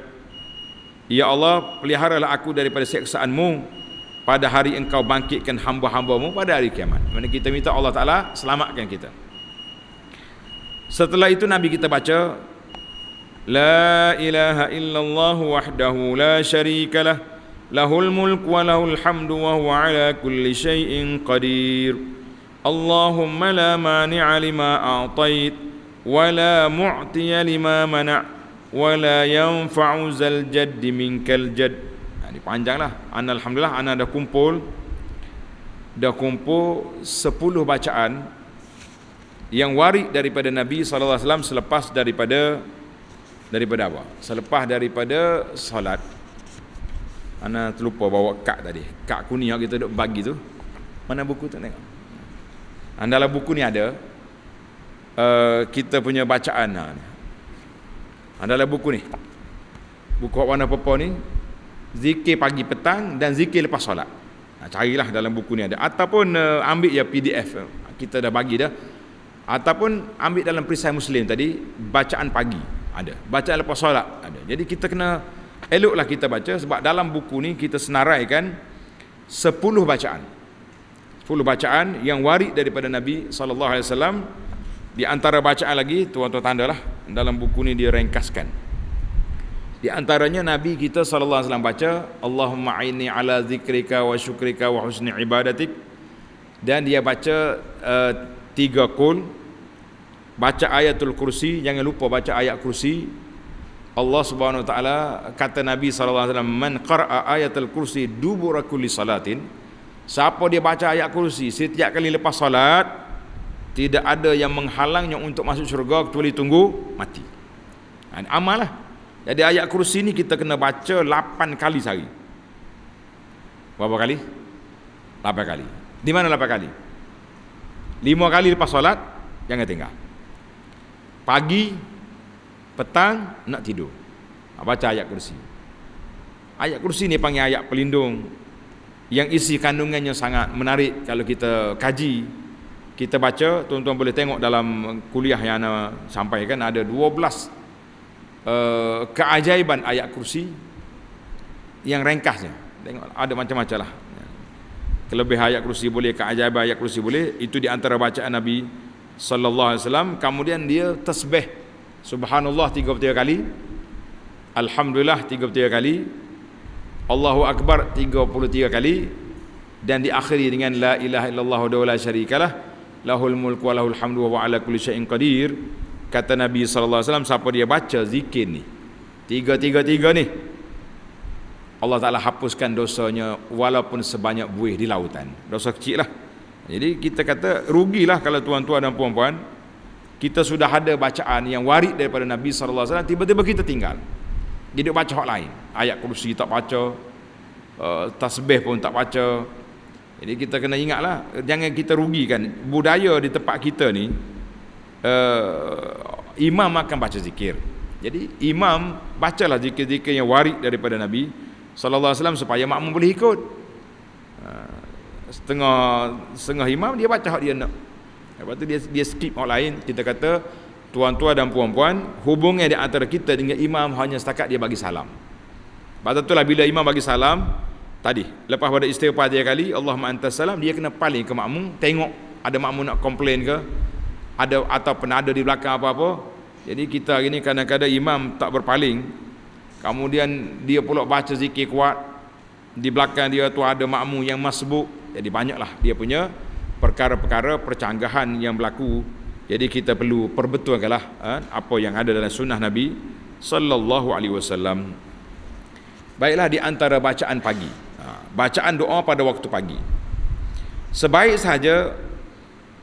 Ya Allah, peliharalah aku daripada siksaanmu pada hari engkau bangkitkan hamba-hambamu pada hari kiamat. Mana kita minta Allah Ta'ala selamatkan kita. Setelah itu Nabi kita baca, La ilaha illallah wahdahu la syarikalah, lahul mulk wa lahul hamdu wa huwa ala kulli syai'in qadir. اللهم لا مانع لما أعطيت ولا معطي لما منع ولا ينفع ذا الجد منك الجد يعني panjanglah ana alhamdulillah ana dah kumpul dah kumpul sepuluh bacaan yang warik daripada Nabi saw selepas daripada daripada apa selepas daripada salat. ana terlupa bawa kak tadi kad kuning yang kita duk bagi tu mana buku tu? tengok Ah, dalam buku ni ada uh, kita punya bacaan ha. dalam buku ni buku warna purple ni zikir pagi petang dan zikir lepas solat ha, carilah dalam buku ni ada ataupun uh, ambil ya pdf kita dah bagi dah ataupun ambil dalam perisai muslim tadi bacaan pagi ada bacaan lepas solat ada jadi kita kena eloklah kita baca sebab dalam buku ni kita senaraikan 10 bacaan 10 bacaan yang waris daripada Nabi sallallahu alaihi wasallam di antara bacaan lagi tuan-tuan tandalah dalam buku ni ringkaskan di antaranya Nabi kita sallallahu alaihi wasallam baca Allahumma aini ala zikrika wa syukrika wa husni ibadatik dan dia baca uh, tiga kul baca ayatul kursi jangan lupa baca ayat kursi Allah Subhanahu wa taala kata Nabi sallallahu alaihi wasallam man qara'a ayatul kursi dubura kulli salatin Siapa dia baca ayat kursi Setiap kali lepas salat Tidak ada yang menghalangnya untuk masuk syurga Kecuali tunggu mati ha, Amal lah Jadi ayat kursi ni kita kena baca 8 kali sehari Berapa kali? 8 kali Di mana 8 kali? 5 kali lepas salat Jangan tinggal Pagi Petang Nak tidur ha, Baca ayat kursi Ayat kursi ni panggil ayat pelindung yang isi kandungannya sangat menarik kalau kita kaji kita baca tuan-tuan boleh tengok dalam kuliah yang ana sampaikan ada 12 uh, eh, keajaiban ayat kursi yang ringkasnya tengok ada macam-macam lah kelebihan ayat kursi boleh keajaiban ayat kursi boleh itu di antara bacaan Nabi sallallahu alaihi wasallam kemudian dia tasbih subhanallah tiga tiga kali alhamdulillah tiga tiga kali Allahu Akbar 33 kali dan diakhiri dengan la ilaha illallah wa la syarikalah lahul mulku wa lahul hamdu wa huwa ala kulli syai'in qadir kata Nabi sallallahu alaihi wasallam siapa dia baca zikir ni tiga tiga tiga ni Allah Taala hapuskan dosanya walaupun sebanyak buih di lautan dosa kecil lah jadi kita kata rugilah kalau tuan-tuan dan puan-puan kita sudah ada bacaan yang waris daripada Nabi sallallahu alaihi wasallam tiba-tiba kita tinggal jadi baca hak lain ayat kursi tak baca eh, tasbih pun tak baca jadi kita kena ingatlah jangan kita rugikan budaya di tempat kita ni eh, imam akan baca zikir jadi imam bacalah zikir-zikir yang waris daripada Nabi sallallahu alaihi wasallam supaya makmum boleh ikut. Eh, setengah setengah imam dia baca hak dia nak. Lepas tu dia dia skip orang lain, kita kata tuan-tuan dan puan-puan, hubungan di antara kita dengan imam hanya setakat dia bagi salam. Sebab lah bila imam bagi salam tadi lepas pada istighfar dia kali Allahumma antas salam dia kena paling ke makmum tengok ada makmum nak komplain ke ada atau penada di belakang apa-apa. Jadi kita hari ni kadang-kadang imam tak berpaling kemudian dia pula baca zikir kuat di belakang dia tu ada makmum yang masbuk jadi banyaklah dia punya perkara-perkara percanggahan yang berlaku jadi kita perlu perbetulkanlah eh, apa yang ada dalam sunnah Nabi sallallahu alaihi wasallam Baiklah di antara bacaan pagi. Ha, bacaan doa pada waktu pagi. Sebaik sahaja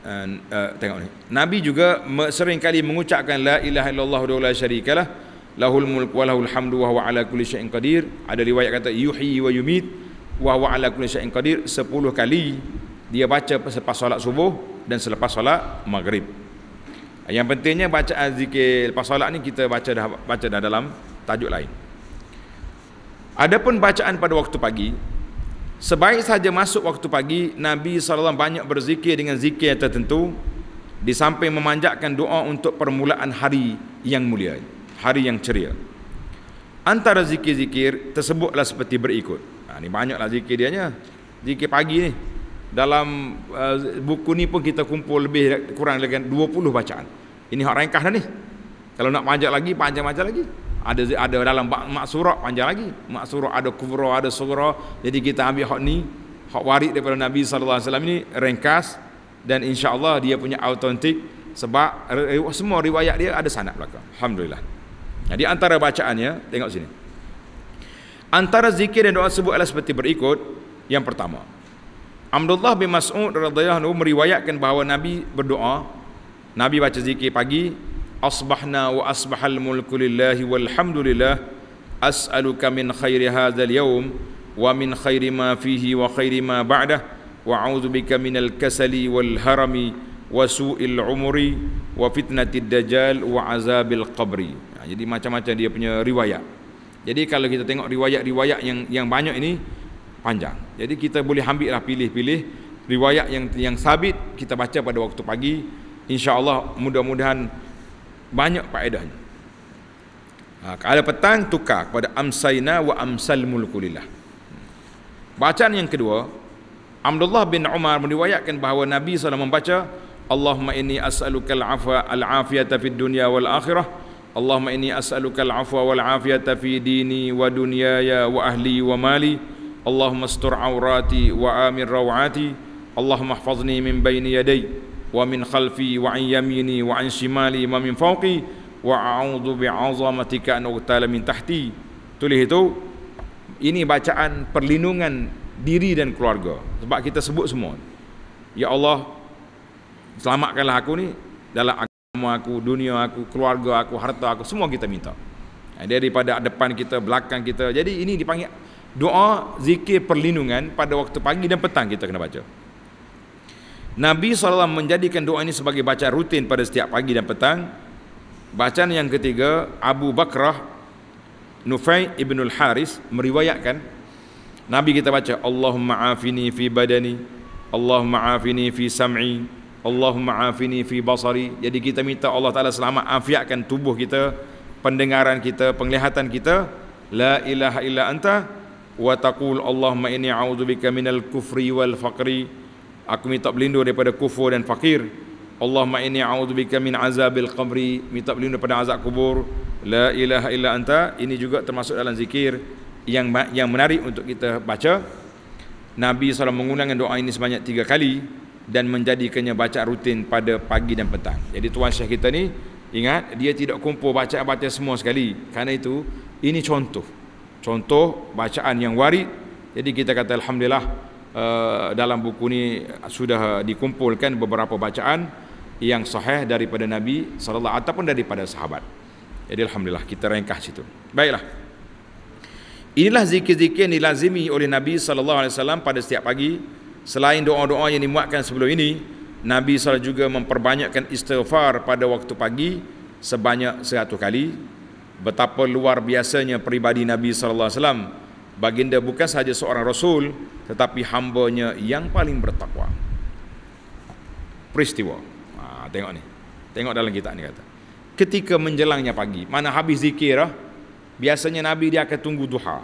uh, uh, tengok ni. Nabi juga sering kali mengucapkan la ilaha illallah wa la syarikalah lahul mulk wa lahul hamdu wa huwa ala kulli syai'in qadir. Ada riwayat kata yuhyi wa yumit wa huwa ala kulli syai'in qadir 10 kali dia baca selepas solat subuh dan selepas solat maghrib. Yang pentingnya bacaan zikir lepas solat ni kita baca dah baca dah dalam tajuk lain. Adapun bacaan pada waktu pagi, sebaik sahaja masuk waktu pagi, Nabi SAW banyak berzikir dengan zikir tertentu, disamping memanjakan doa untuk permulaan hari yang mulia, hari yang ceria. Antara zikir-zikir tersebutlah seperti berikut. Ha, ini banyaklah zikir dia nya. Zikir pagi ni. Dalam uh, buku ni pun kita kumpul lebih kurang dengan 20 bacaan. Ini hak ringkas dah ni. Kalau nak panjang lagi, panjang-panjang lagi ada ada dalam mak surah panjang lagi mak surah ada kubra ada sugra jadi kita ambil hak ni hak waris daripada Nabi sallallahu alaihi wasallam ni ringkas dan insyaallah dia punya autentik sebab semua riwayat dia ada sanad belakang alhamdulillah jadi antara bacaannya tengok sini antara zikir dan doa sebut adalah seperti berikut yang pertama Abdullah bin Mas'ud radhiyallahu anhu meriwayatkan bahawa Nabi berdoa Nabi baca zikir pagi asbahna wa asbahal mulku lillahi walhamdulillah as'aluka min khairi hadzal yawm wa min khairi ma fihi wa khairi ma ba'dah wa a'udzu bika min al-kasali wal harami wa su'il umri wa fitnatid dajjal wa azabil qabri jadi macam-macam dia punya riwayat jadi kalau kita tengok riwayat-riwayat yang yang banyak ini panjang jadi kita boleh ambil lah pilih-pilih riwayat yang yang sabit kita baca pada waktu pagi insyaallah mudah-mudahan banyak faedahnya ha, kalau petang tukar kepada amsayna wa amsal mulkulillah bacaan yang kedua Abdullah bin Umar meriwayatkan bahawa Nabi SAW membaca Allahumma inni as'aluka al-afwa al-afiyata fid dunya wal akhirah Allahumma inni as'aluka al-afwa wal afiyata fi dini wa dunyaya wa ahli wa mali Allahumma astur awrati wa amin rawati Allahumma ihfazni min bayni yadayya wa min khalfi wa an yamini wa an shimali wa min fawqi wa a'udzu bi 'azamatika an uqtala min tahti tulis itu ini bacaan perlindungan diri dan keluarga sebab kita sebut semua ya Allah selamatkanlah aku ni dalam agama aku dunia aku keluarga aku harta aku semua kita minta eh, daripada depan kita belakang kita jadi ini dipanggil doa zikir perlindungan pada waktu pagi dan petang kita kena baca Nabi SAW menjadikan doa ini sebagai baca rutin pada setiap pagi dan petang. Bacaan yang ketiga, Abu Bakrah Nufay Ibn Al-Haris meriwayatkan. Nabi kita baca, Allahumma afini fi badani, Allahumma afini fi sam'i, Allahumma afini fi basari. Jadi kita minta Allah Ta'ala selamat afiatkan tubuh kita, pendengaran kita, penglihatan kita. La ilaha illa anta, wa taqul Allahumma ini a'udhu bika minal kufri Wa taqul Allahumma a'udhu bika minal kufri wal faqri aku minta berlindung daripada kufur dan fakir Allah Allahumma a'udhu a'udzubika min azabil qabri minta berlindung daripada azab kubur la ilaha illa anta ini juga termasuk dalam zikir yang yang menarik untuk kita baca Nabi SAW mengulang doa ini sebanyak tiga kali dan menjadikannya baca rutin pada pagi dan petang jadi tuan syekh kita ni ingat dia tidak kumpul baca-baca semua sekali Karena itu ini contoh contoh bacaan yang warid jadi kita kata Alhamdulillah Eh, dalam buku ini sudah dikumpulkan beberapa bacaan yang sahih daripada Nabi sallallahu alaihi ataupun daripada sahabat. Jadi alhamdulillah kita ringkas situ. Baiklah. Inilah zikir-zikir yang dilazimi oleh Nabi sallallahu alaihi wasallam pada setiap pagi. Selain doa-doa yang dimuatkan sebelum ini, Nabi SAW juga memperbanyakkan istighfar pada waktu pagi sebanyak 100 kali. Betapa luar biasanya peribadi Nabi sallallahu alaihi wasallam baginda bukan sahaja seorang rasul tetapi hambanya yang paling bertakwa peristiwa ha, tengok ni tengok dalam kitab ni kata ketika menjelangnya pagi mana habis zikir lah biasanya Nabi dia akan tunggu duha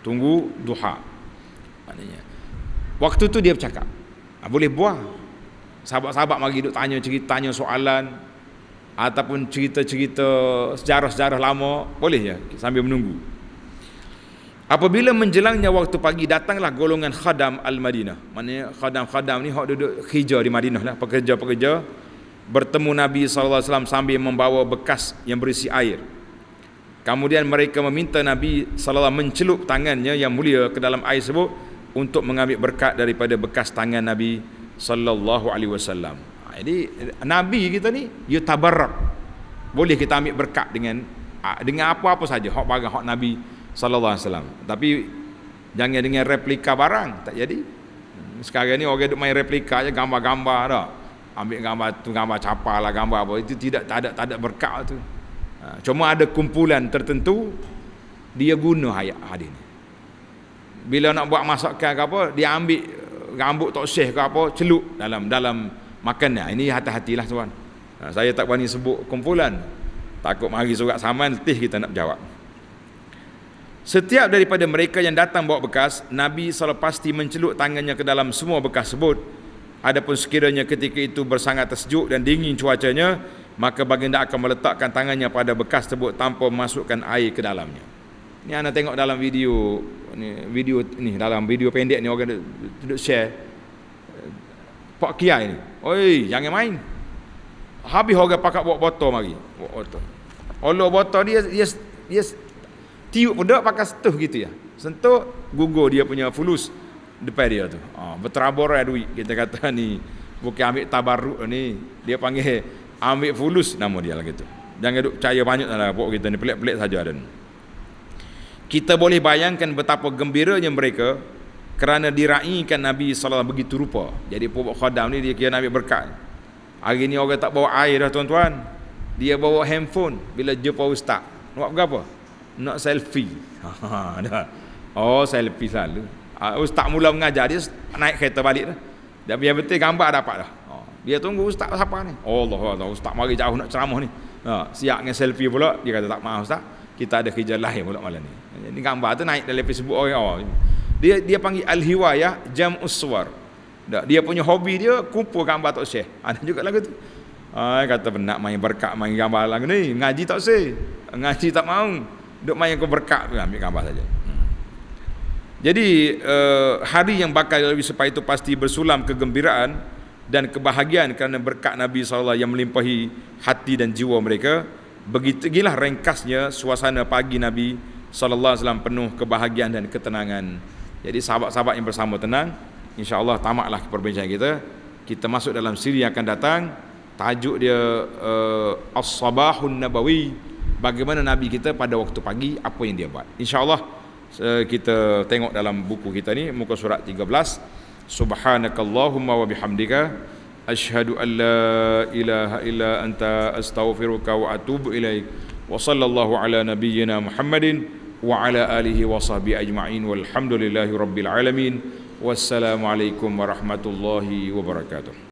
tunggu duha maknanya waktu tu dia bercakap ha, boleh buah sahabat-sahabat mari duduk tanya cerita tanya soalan ataupun cerita-cerita sejarah-sejarah lama boleh ya sambil menunggu Apabila menjelangnya waktu pagi datanglah golongan khadam al-Madinah. Maknanya khadam-khadam ni hok duduk kerja di Madinah lah, pekerja-pekerja bertemu Nabi sallallahu alaihi wasallam sambil membawa bekas yang berisi air. Kemudian mereka meminta Nabi sallallahu alaihi wasallam mencelup tangannya yang mulia ke dalam air tersebut untuk mengambil berkat daripada bekas tangan Nabi sallallahu alaihi wasallam. Ha, jadi Nabi kita ni ya tabarak. Boleh kita ambil berkat dengan ha, dengan apa-apa saja hok barang hok Nabi sallallahu alaihi wasallam tapi jangan dengan replika barang tak jadi sekarang ni orang duk main replika je gambar-gambar dah ambil gambar tu gambar capal lah gambar apa itu tidak tak ada tak ada berkat tu ha, cuma ada kumpulan tertentu dia guna ayat hadis ni bila nak buat masakan ke apa dia ambil rambut eh, toksih ke apa celup dalam dalam makanan ini hati-hatilah tuan ha, saya tak berani sebut kumpulan takut mari surat saman letih kita nak jawab Setiap daripada mereka yang datang bawa bekas, Nabi selalu pasti mencelup tangannya ke dalam semua bekas sebut. Adapun sekiranya ketika itu bersangat tersejuk dan dingin cuacanya, maka baginda akan meletakkan tangannya pada bekas tersebut tanpa memasukkan air ke dalamnya. Ini anda tengok dalam video ni, video ni dalam video pendek ni orang duduk share Pak Kiai ni. Oi, jangan main. Habis orang pakai bawa botol mari. Bawa botol. Allah botol dia dia dia tiup pun tak pakai setuh gitu ya sentuh gugur dia punya fulus depan dia tu ha, berterabur ya duit kita kata ni bukan ambil tabaruk ni dia panggil ambil fulus nama dia lah gitu jangan duk percaya banyak lah buat kita ni pelik-pelik saja dan kita boleh bayangkan betapa gembiranya mereka kerana diraikan Nabi SAW begitu rupa jadi pokok khadam ni dia kira nak berkat hari ni orang tak bawa air dah tuan-tuan dia bawa handphone bila jumpa ustaz nak buat apa nak selfie. Ha, ha, ha, oh, selfie selalu. Ah, ustaz mula mengajar dia naik kereta balik dah. Dan biar betul gambar dapat dah. dia tunggu ustaz siapa ni? Allah Allah ustaz mari jauh nak ceramah ni. Ha, siap dengan selfie pula dia kata tak mahu ustaz. Kita ada kerja lain pula malam ni. Ini gambar tu naik dalam Facebook orang awal. Oh, dia dia panggil al-hiwayah jam uswar. Dia punya hobi dia kumpul gambar tok syekh. Ada juga lagu tu. Ah kata nak main berkat main gambar lagu ni. Ngaji tak sih. Ngaji tak mau. Duk main kau berkat tu ambil gambar saja. Hmm. Jadi uh, hari yang bakal lebih sepai itu pasti bersulam kegembiraan dan kebahagiaan kerana berkat Nabi SAW yang melimpahi hati dan jiwa mereka. Begitulah ringkasnya suasana pagi Nabi SAW penuh kebahagiaan dan ketenangan. Jadi sahabat-sahabat yang bersama tenang, insyaAllah tamatlah perbincangan kita. Kita masuk dalam siri yang akan datang. Tajuk dia uh, As-Sabahun Nabawi bagaimana Nabi kita pada waktu pagi apa yang dia buat. InsyaAllah kita tengok dalam buku kita ni muka surat 13 subhanakallahumma wa bihamdika ashhadu an la ilaha illa anta astaghfiruka wa atubu ilaik wa sallallahu ala nabiyyina muhammadin wa ala alihi wa sahbihi ajma'in walhamdulillahi rabbil alamin wassalamu alaikum warahmatullahi wabarakatuh